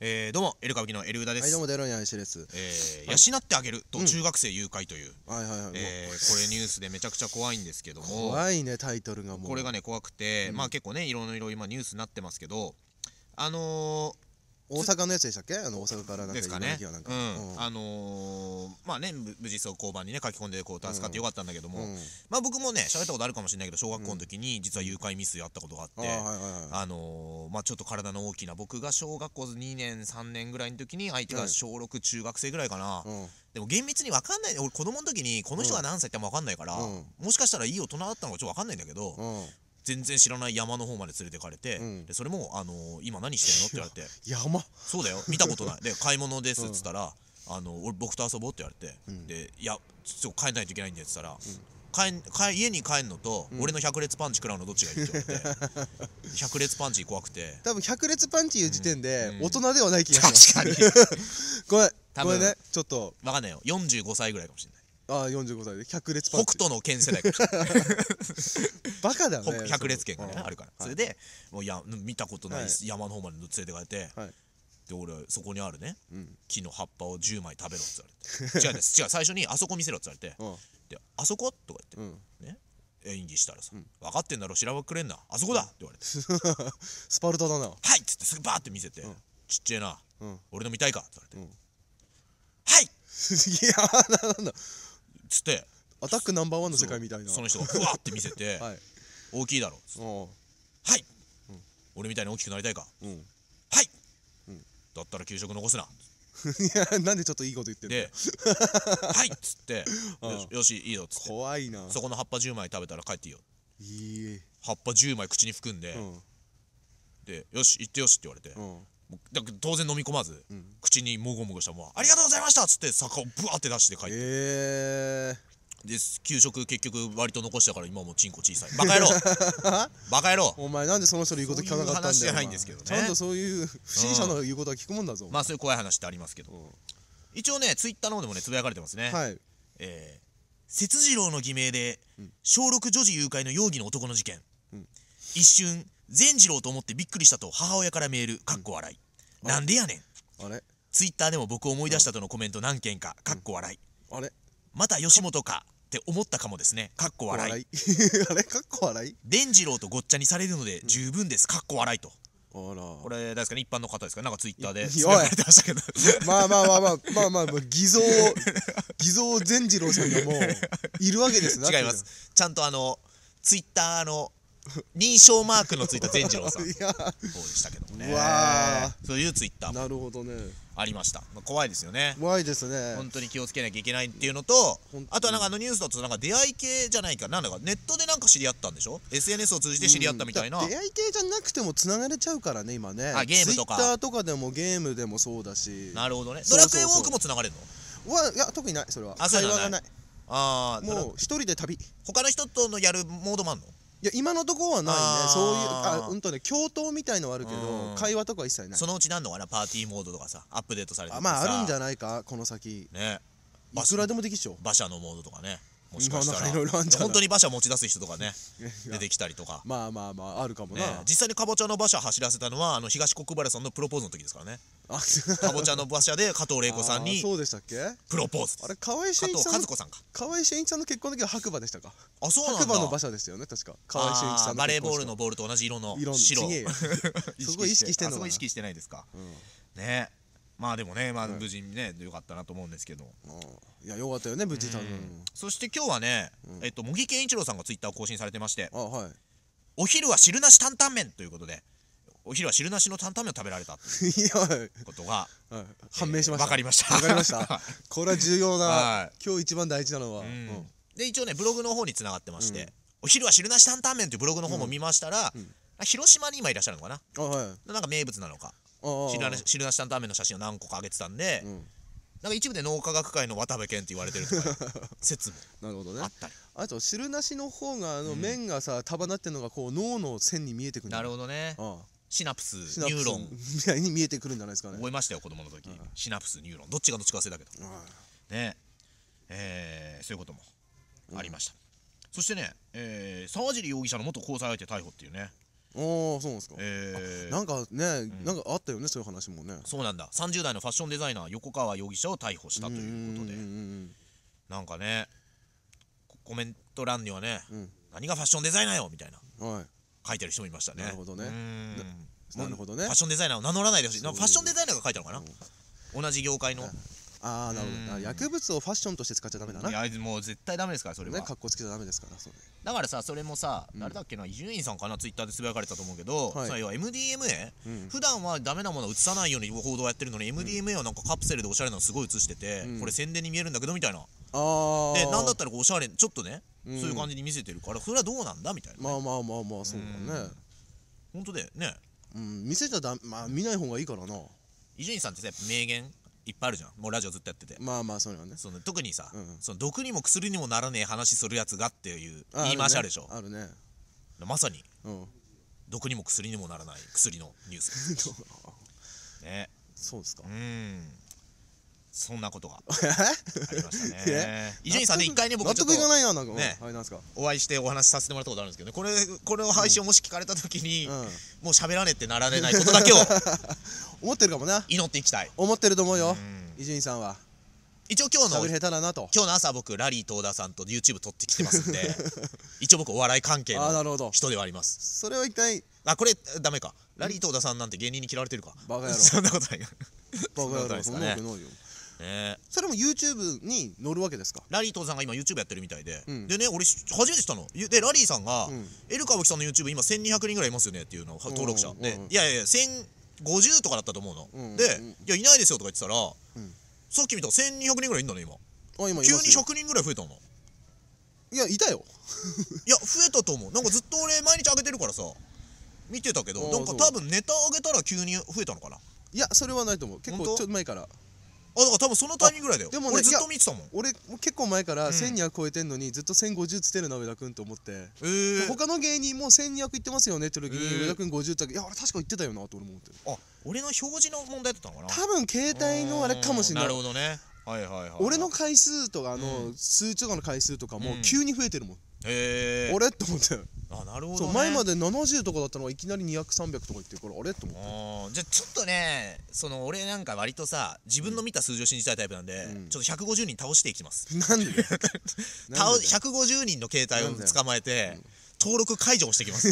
えー、どうもエル歌舞伎のエルウダです、はい、どうもデロニャン石です、えー、はい、養ってあげると中学生誘拐という、はいはいはい、えー、これニュースでめちゃくちゃ怖いんですけども怖いねタイトルがもうこれがね怖くて、うん、まあ結構ねいろいろ今ニュースになってますけどあのー、大阪のやつでしたっけあの大阪からなんかですかね、うん、あのー、まあね無そを交番にね書き込んでこう助かってよかったんだけども、うん、まあ僕もね喋ったことあるかもしれないけど小学校の時に実は誘拐ミスやったことがあって、うん、あのー、まあちょっと体の大きな僕が小学校2年3年ぐらいの時に相手が小6中学生ぐらいかな、でも厳密に分かんない俺子供の時にこの人が何歳っても分かんないから、もしかしたらいい大人だったのかちょっと分かんないんだけど、全然知らない山の方まで連れてかれて、うん、でそれも、あのー、今何してんの?」って言われて「山そうだよ見たことない」で「買い物です」っつったら「あの俺僕と遊ぼう」って言われて「うん、でいやちょっと帰んないといけないんで」っつったら「帰帰家に帰んのと、俺の百列パンチ食らうのどっちがいいって言われて 百列パンチ怖くて多分百列パンチいう時点で、大人ではない気がします確かにこれこれねちょっと分かんないよ45歳ぐらいかもしれないああ45歳で百列パ北斗の剣世代から バカだよね百列剣がねあるから、それで、もうや見たことない山の方まで連れてかれて、はいで俺そこにあるね、うん木の葉っぱを10枚食べろって言われて 違うです違う最初にあそこ見せろって言われて、であそことか言って、ね演技したらさ、分かってんだろ知らばくれんなあそこだって言われて スパルタだなはいっつってすぐバーって見せて、ちっちゃいな、うん俺の見たいかって言われて、はいいやなんだつってアタックナンバーワンの世界みたいなその人がふわって見せて、大きいだろはい、俺みたいに大きくなりたいか、はい、だったら給食残すな なんでちょっといいこと言ってるで はいっつってよしいいよっつって怖いなそこの葉っぱ10枚食べたら帰っていいよ葉っぱ10枚口に含んで、ん、でよし行ってよしって言われて、うん、当然飲み込まず、うん、口にもごもごしたもありがとうございました」っつって坂をぶわって出して帰って、えー、で給食結局割と残したから今もチンコ小さい バカ野郎バカ野郎お前なんでその人の言うこと聞かなかったんだよそういう話じゃないんですけどねちゃんとそういう不審者の言うことは聞くもんだぞ、うん、まあそういう怖い話ってありますけど、うん、一応ねツイッターの方でもねつぶやかれてますねはいえー節次郎の偽名で、小6女児誘拐の容疑の男の事件、一瞬善次郎と思ってびっくりしたと母親からメールかっこ笑い、うん、なんでやねんあれツイッターでも僕思い出したとのコメント何件かかっこ笑い、あれまた吉本かって思ったかもですねかっこ笑いあれかっこ笑い伝 次郎とごっちゃにされるので十分です、うん、かっこ笑いとこれですかね一般の方ですかなんかツイッターで言われてましたけどまあまあまあまあまあまあ、まあ、偽造偽造善次郎さんがもういるわけですな 違いますちゃんとあのツイッターの認証マークのついた善次郎さんそうでしたけどねうわそういうツイッターなるほどねありました、まあ、怖いですよね怖いですね本当に気をつけなきゃいけないっていうのとあとはなんかあのニュースだとなんか出会い系じゃないかなんだかネットでなんか知り合ったんでしょ SNS を通じて知り合ったみたいな、うん、出会い系じゃなくてもつながれちゃうからね今ねあゲームとかツイッターとかでもゲームでもそうだしなるほどねドラクエウォークもつながれるのはいや特にないそれはあ会話がないあもう一人で旅他の人とのやるモードもあるのや今のところはないねそういうあうんとね共闘みたいのはあるけど、うん会話とかは一切ないそのうちなんのかなパーティーモードとかさアップデートされてあまああるんじゃないかこの先ねいくらでもできっしょ馬車のモードとかねもしかしたら本当に馬車持ち出す人とかね出てきたりとかまあまあまああるかもね実際にかぼちゃの馬車走らせたのはあの東国原さんのプロポーズの時ですからねかぼちゃの馬車で加藤玲子さんにそうでしたっけプロポーズあれ河合俊一さん和子さんか河合俊一さんの結婚の時は白馬でしたかあそうなん白馬の馬車ですよね確か河合俊一さんバレーボールのボールと同じ色の白 すごい意識してんのすごい意識してないですかねまあでもね、まあ、無事にね、よかったなと思うんですけどいやよかったよね無事んそして今日はね、えっと茂木健一郎さんがツイッターを更新されてましてあはいお昼は汁なし担々麺ということでお昼は汁なしの担々麺を食べられたということが、判明しました分かりました分かりました これは重要な今日一番大事なのは、で一応ねブログの方につながってまして、お昼は汁なし担々麺というブログの方も見ましたら、広島に今いらっしゃるのかな、なんか名物なのか汁なし汁なし担々麺の写真を何個か上げてたんで、なんか一部で脳科学界の渡部健って言われてるとか 説もなるほどねあったりあと汁なしの方があの麺がさ束なってるのがこう脳の線に見えてくるなるほどねああシナプスニューロンみたいに見えてくるんじゃないですかね思いましたよ子供の時、シナプスニューロンどっちがどっちか忘れたけど、ねえー、そういうこともありました、うん、そしてね、えー、沢尻容疑者の元交際相手逮捕っていうねああそうですか、えー、なんかね、うん、なんかあったよねそういう話もねそうなんだ30代のファッションデザイナー横川容疑者を逮捕したということでなんかねコメント欄にはね、うん、何がファッションデザイナーよみたいな、はい、書いてる人もいましたねなるほどねなるほどねファッションデザイナーを名乗らないでほしいファッションデザイナーが書いたのかな、同じ業界のああなるほど、薬物をファッションとして使っちゃダメだないやもう絶対ダメですからそれはねかっこつけちゃダメですからそれだからさそれもさ、うん、誰だっけな伊集院さんかなツイッターでつぶやかれたと思うけど、はい、さ要は MDMA、うん、普段はダメなものを写さないように報道やってるのに、うん、MDMA はなんかカプセルでおしゃれなのすごい写してて、うん、これ宣伝に見えるんだけどみたいなあでなんだったらおしゃれちょっとね、そういう感じに見せてるからそれはどうなんだみたいな、ね、まあまあまあまあそうだね、うん、本当だよねうん見せちゃだまあ見ない方がいいからな伊集院さんってさ名言いっぱいあるじゃんもうラジオずっとやっててまあまあそうよねその特にさ、うんその毒にも薬にもならねえ話するやつがっていう言い回しあるでしょあるねあるねまさにうん毒にも薬にもならない薬のニュース ねそうですかうんそんなことが ありましたね伊集院さんで一回ね僕ちょっとねお会いしてお話しさせてもらったことあるんですけどねこれこれを配信をもし聞かれた時にもう喋らねえってなられないことだけを 思ってるかもな祈っていきたい思ってると思うよ伊集院さんは一応今日の今日の朝僕ラリー東田さんと YouTube 撮ってきてますんで 一応僕お笑い関係の人ではありますそれは一体あこれダメかラリー東田さんなんて芸人に嫌われてるかバカ野郎そんなことないバカ野郎そんなことないですかねね、それも YouTube に乗るわけですかラリー登さんが今 YouTube やってるみたいで、うん、でね俺初めて知ったのでラリーさんが、うん、エルカブキさんの YouTube 今1200人ぐらいいますよねっていうの登録者でいやいや1050とかだったと思うの、で「いやいないですよ」とか言ってたら、うん、さっき見たら1200人ぐらいいんだね今あ今急に100人ぐらい増えたのいやいたよいや増えたと思うなんかずっと俺毎日上げてるからさ見てたけどなんか多分ネタ上げたら急に増えたのかないやそれはないと思う結構ちょっと前からあだから多分そのタイミングぐらいだよでも、ね、俺ずっと見てたもん俺も結構前から1200超えてんのに、ずっと1050つってるな上田君と思って、えー、他の芸人も1200いってますよねって時に、上田君50っていや俺確か言ってたよなと俺も思ってるあ俺の表示の問題だったのかな多分携帯のあれかもしれないなるほどねはいはいはい、俺の回数とかあの、数値とかの回数とかも急に増えてるもん、えー、あれと思ってあなるほど、ね、前まで70とかだったのがいきなり200300とか言ってるからあれと思ってじゃあちょっとねその俺なんか割とさ自分の見た数字を信じたいタイプなんで、うん、ちょっと150人倒していきます なんで150 人の携帯を捕まえて、登録解除をしてきます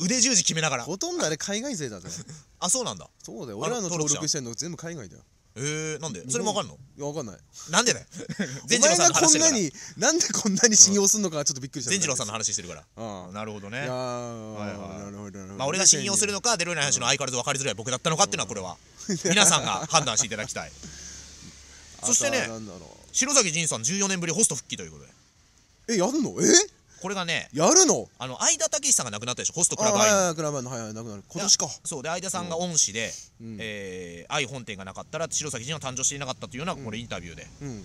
腕十字決めながらほとんどあれ海外勢だぜ あそうなんだそうだよ俺らの登録してんの全部海外だよえー、なんでそれも分かんのいや分かんないなんでだよ 善お前がこんなになんでこんなに信用すんのかちょっとびっくりした善次郎さんの話してるからああなるほどねいやはいはいなるほどなるほどまあ俺が信用するのかデロイの話の相変わらず分かりづらい僕だったのかっていうのはこれは皆さんが判断していただきたい そしてね白崎仁さん14年ぶりホスト復帰ということでえやんのえこれがねやるのあの相田武さんが亡くなったでしょホストクラブアイのクラブアイのはいはい亡くなる今年かそうで相田さんが恩師で、うん、えー、愛本店がなかったら白崎仁は誕生していなかったというのうこれインタビューで、うん、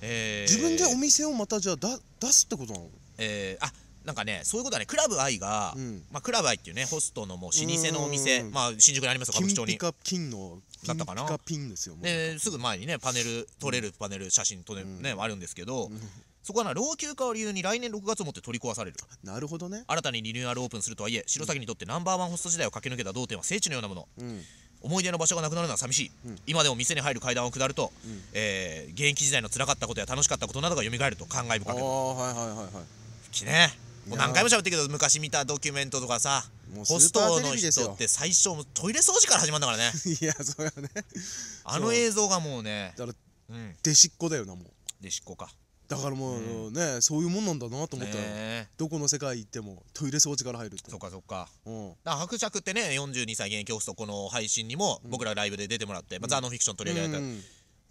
えー、自分でお店をまたじゃあだ出すってことなのえー、あなんかねそういうことはねクラブ愛が、うん、まあ、クラブ愛っていうねホストのもう老舗のお店、まあ、新宿にありますよ歌舞伎町に金ピカ金のだったかなピンですよね、すぐ前にねパネル撮れるパネル写真撮れる、ねあるんですけど、そこはな老朽化を理由に来年6月をもって取り壊されるなるほどね新たにリニューアルオープンするとはいえ白崎にとってナンバーワンホスト時代を駆け抜けた同店は聖地のようなもの、うん思い出の場所がなくなるのは寂しい、うん、今でも店に入る階段を下ると、うん、えー、現役時代の辛かったことや楽しかったことなどが蘇ると感慨深くああはいはいはいはいきねもう何回も喋ってるけど昔見たドキュメントとかさホストの人って最初トイレ掃除から始まるんだからねいやそうやねあの映像がもうねだから、うん、しっこだよなもう弟しっこかだからもう、ねそういうもんなんだなと思ったよ、どこの世界行ってもトイレ掃除から入るってそっかそっか,、うん、伯爵ってね42歳現役ホストこの配信にも僕らライブで出てもらって、まあ、ザ・ノンフィクション取り上げられた、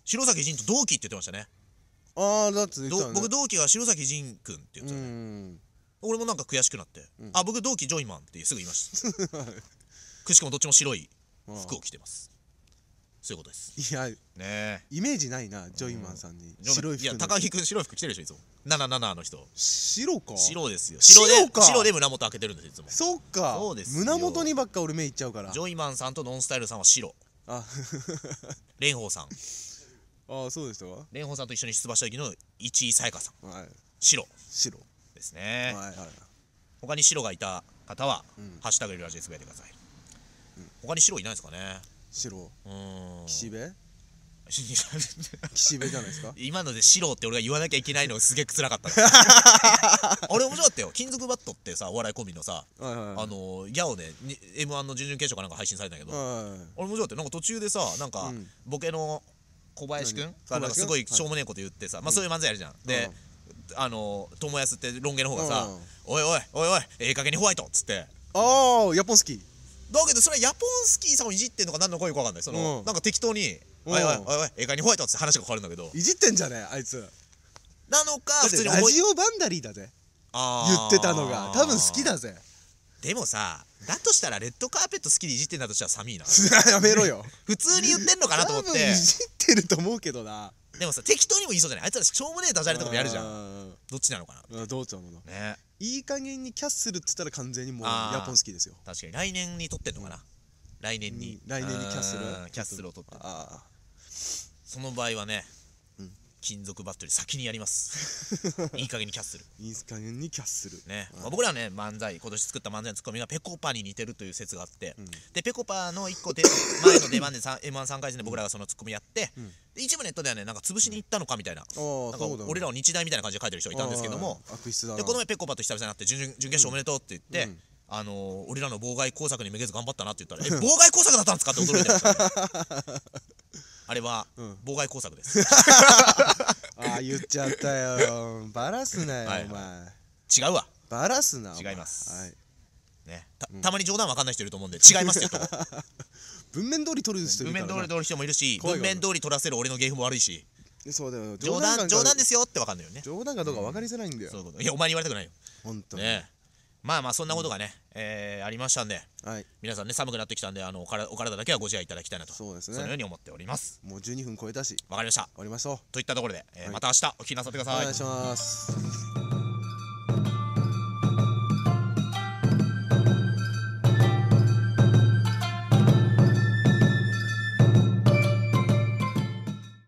白崎仁と同期って言ってましたねああだって僕同期は白崎仁君って言ってたね、俺もなんか悔しくなって、あ僕同期ジョイマンってすぐ言いました くしくもどっちも白い服を着てますそういうことですいやねイメージないなジョイマンさんに白い服いや高木君白い服着てるでしょいつも77の人白か白ですよ白で白で胸元開けてるんですいつもそっかそうです胸元にばっか俺目いっちゃうからジョイマンさんとノンスタイルさんは白あ 蓮舫さんああそうでしたか蓮舫さんと一緒に出馬した時の市井さやかさん、はい、白白ですねはいはい他に白がいた方は「ハッシュタグよラジオつぶやいてください」他に白いないですかね白岸辺 岸辺じゃないですか今ので「白」って俺が言わなきゃいけないのがすげえ辛かった あれ面白かったよ金属バットってさお笑いコンビのさ、あの矢をね m 1の準々決勝かなんか配信されたんだけど、俺あれ面白かったよなんか途中でさなんか、ボケの小林君なんかすごいしょうもねえこと言ってさ、まあそういう漫才やるじゃん、で、あの友康ってロン毛の方がさ「おいおいおいおいええかげにホワイト」っつってああヤポン好きだけどそれはヤポンスキーさんをいじってんのか何の声か分かんないその、うん、なんか適当に「おいおいおいおい映画にワえた」って話が変わるんだけどいじってんじゃねえあいつなのか普通にラジオバンダリーだぜあ言ってたのが多分好きだぜでもさだとしたらレッドカーペット好きでいじってんだとしたら寒いな やめろよ普通に言ってんのかなと思っていじってると思うけどなでもさ適当にも言いそうじゃないあいつらしょうもねえダジャレとかもやるじゃんどっちなのかなどうちゃうのねいい加減にキャッスルって言ったら完全にもうヤポン好きですよ確かに来年に撮ってんのかな、来年に来年にキャッスルキャッスルを撮ってああその場合はね金属バットより先にやります いい加減にキャッスルいい加減にキャッスルね、まあ、僕らはね漫才今年作った漫才のツッコミがぺこぱに似てるという説があって、うん、でぺこぱの1個で 前の出番で m 1 3回戦で僕らがそのツッコミやって、うん、一部ネットではねなんか潰しに行ったのかみたいなうん、なんか俺らの日大みたいな感じで書いてる人いたんですけどもでこの前ぺこぱと久々になって準々決勝おめでとうって言って、あのー、俺らの妨害工作にめげず頑張ったなって言ったら「え妨害工作だったんですか?」って驚いてました、ねあれは、妨害工作です ああ言っちゃったよバラすなよ、い、お前違うわバラすな違います、ね、たたまに冗談わかんない人いると思うんで違いますよと 文面通り取る人いる文面通り取る人もいるし文面通り取らせる俺の芸風も悪いしそうだよ冗談冗談ですよってわかんないよね冗談かどうか分かりづらいんだよ、そういうこといやお前に言われたくないよ本当ねまあまあそんなことがね、うん、えー、ありましたんで、はい、皆さんね寒くなってきたんであのおからお体だけはご自愛いただきたいなとそうです、ね、そのように思っておりますもう12分超えたしわかりました終わりましょうといったところで、えー、はい、また明日お聞きなさってくださいお願いします